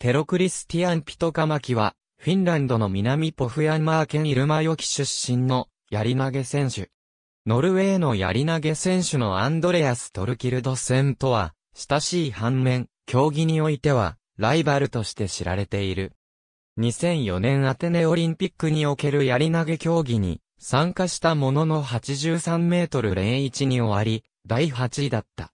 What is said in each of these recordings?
テロクリスティアン・ピトカマキは、フィンランドの南ポフヤンマー県イルマヨキ出身の、やり投げ選手。ノルウェーのやり投げ選手のアンドレアス・トルキルドセンとは、親しい反面、競技においては、ライバルとして知られている。2004年アテネオリンピックにおけるやり投げ競技に参加したものの83メートル01に終わり、第8位だった。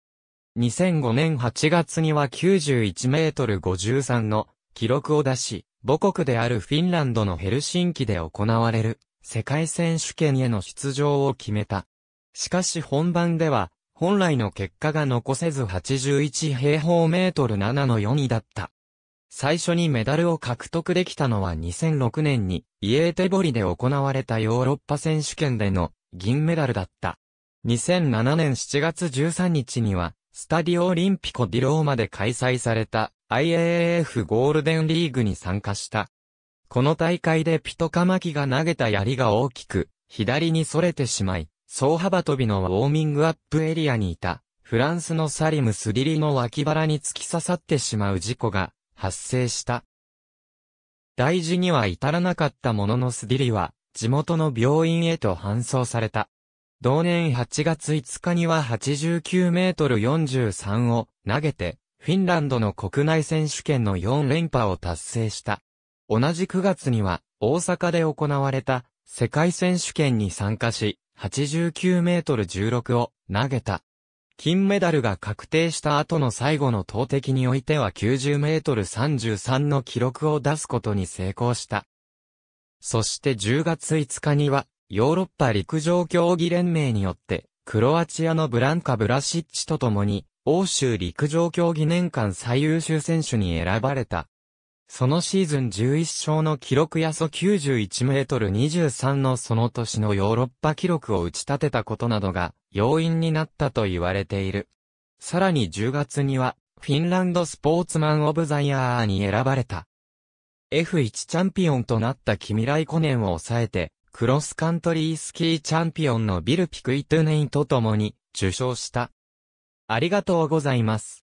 2005年8月には91メートル53の記録を出し、母国であるフィンランドのヘルシンキで行われる世界選手権への出場を決めた。しかし本番では本来の結果が残せず81平方メートル7の4位だった。最初にメダルを獲得できたのは2006年にイエーテボリで行われたヨーロッパ選手権での銀メダルだった。2007年7月13日にはスタディオオリンピコディローマで開催された IAAF ゴールデンリーグに参加した。この大会でピトカマキが投げた槍が大きく、左に逸れてしまい、総幅跳びのウォーミングアップエリアにいた、フランスのサリムスリリの脇腹に突き刺さってしまう事故が発生した。大事には至らなかったもののスディリは、地元の病院へと搬送された。同年8月5日には89メートル43を投げて、フィンランドの国内選手権の4連覇を達成した。同じ9月には、大阪で行われた世界選手権に参加し、89メートル16を投げた。金メダルが確定した後の最後の投擲においては90メートル33の記録を出すことに成功した。そして10月5日にはヨーロッパ陸上競技連盟によって、クロアチアのブランカ・ブラシッチと共に、欧州陸上競技年間最優秀選手に選ばれた。そのシーズン11勝の記録やそ91メートル23のその年のヨーロッパ記録を打ち立てたことなどが要因になったと言われている。さらに10月にはフィンランドスポーツマンオブザイヤーに選ばれた。F1 チャンピオンとなったキミライコネンを抑えてクロスカントリースキーチャンピオンのビル・ピクイトゥネイと共に受賞した。ありがとうございます。